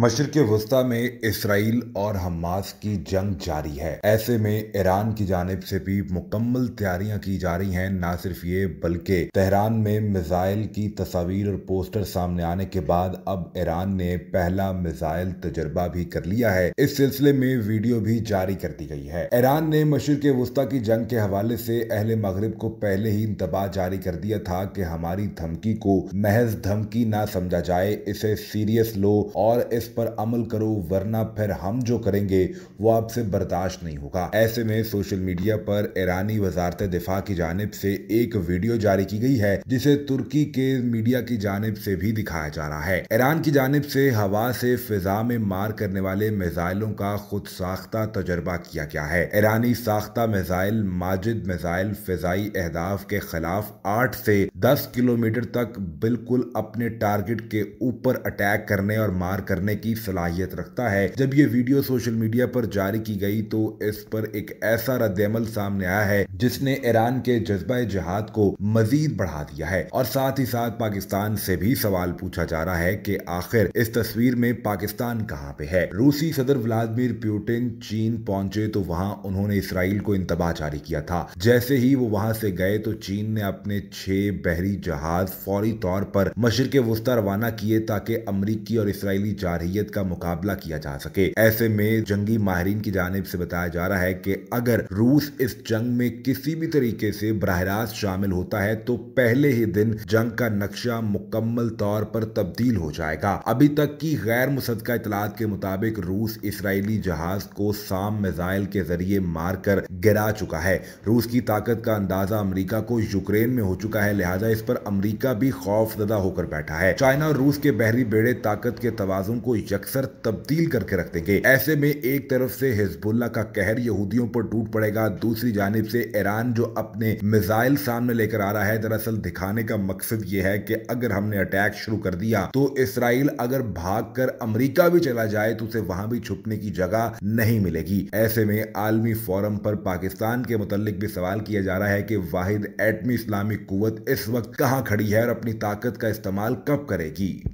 मशरक वस्ता में इसराइल और हमास की जंग जारी है ऐसे में ईरान की जानब से भी मुकम्मल तैयारियां की जा रही हैं ना सिर्फ ये बल्कि तेहरान में मिसाइल की तस्वीर और पोस्टर सामने आने के बाद अब ईरान ने पहला मिसाइल तजर्बा भी कर लिया है इस सिलसिले में वीडियो भी जारी कर दी गई है ईरान ने मशरक वस्ता की जंग के हवाले से अहल मगरब को पहले ही इंतबाह जारी कर दिया था कि हमारी धमकी को महज धमकी ना समझा जाए इसे सीरियस लो और इस इस पर अमल करो वरना फिर हम जो करेंगे वो आपसे बर्दाश्त नहीं होगा ऐसे में सोशल मीडिया पर ईरानी वजारत दिफा की जानब से एक वीडियो जारी की गई है जिसे तुर्की के मीडिया की जानब से भी दिखाया जा रहा है ईरान की जानब से हवा से फिजा में मार करने वाले मिजाइलों का खुद साख्ता तजर्बा किया गया है ईरानी साख्ता मिजाइल माजिद मिजाइल फिजाई अहदाफ के खिलाफ आठ से दस किलोमीटर तक बिल्कुल अपने टारगेट के ऊपर अटैक करने और मार करने करने की सलाहियत रखता है जब ये वीडियो सोशल मीडिया पर जारी की गई तो इस पर एक ऐसा रद्दमल सामने आया है जिसने ईरान के जज्बा जहाद को मजीद बढ़ा दिया है और साथ ही साथ पाकिस्तान से भी सवाल पूछा जा रहा है कि आखिर इस तस्वीर में पाकिस्तान कहाँ पे है रूसी सदर व्लादिमिर प्यूटिन चीन पहुंचे तो वहां उन्होंने इसराइल को इंतबाह जारी किया था जैसे ही वो वहां से गए तो चीन ने अपने छह बहरी जहाज फौरी तौर पर मशरक वस्ता रवाना किए ताकि अमरीकी और इसराइली जहाज सलाहियत का मुकाबला किया जा सके ऐसे में जंगी माहरीन की जानब से बताया जा रहा है कि अगर रूस इस जंग में किसी भी तरीके से बरह शामिल होता है तो पहले ही दिन जंग का नक्शा मुकम्मल तौर पर तब्दील हो जाएगा अभी तक की गैर मुसदा इतलात के मुताबिक रूस इसराइली जहाज को साम मिजाइल के जरिए मारकर गिरा चुका है रूस की ताकत का अंदाजा अमरीका को यूक्रेन में हो चुका है लिहाजा इस पर अमरीका भी खौफ होकर बैठा है चाइना और रूस के बहरी बेड़े ताकत के तोजुन को यकसर तब्दील करके रख देंगे ऐसे में एक तरफ से हिजबुल्ला का कहर यहूदियों पर टूट पड़ेगा दूसरी जानब से ईरान जो अपने मिसाइल सामने लेकर आ रहा है दरअसल दिखाने का मकसद ये है कि अगर हमने अटैक शुरू कर दिया तो इसराइल अगर भाग कर अमरीका भी चला जाए तो उसे वहां भी छुपने की जगह नहीं मिलेगी ऐसे में आलमी फोरम पर पाकिस्तान के मुतालिक भी सवाल किया जा रहा है कि वाहिद एटमी इस्लामिक कुवत इस वक्त कहाँ खड़ी है और अपनी ताकत का इस्तेमाल कब करेगी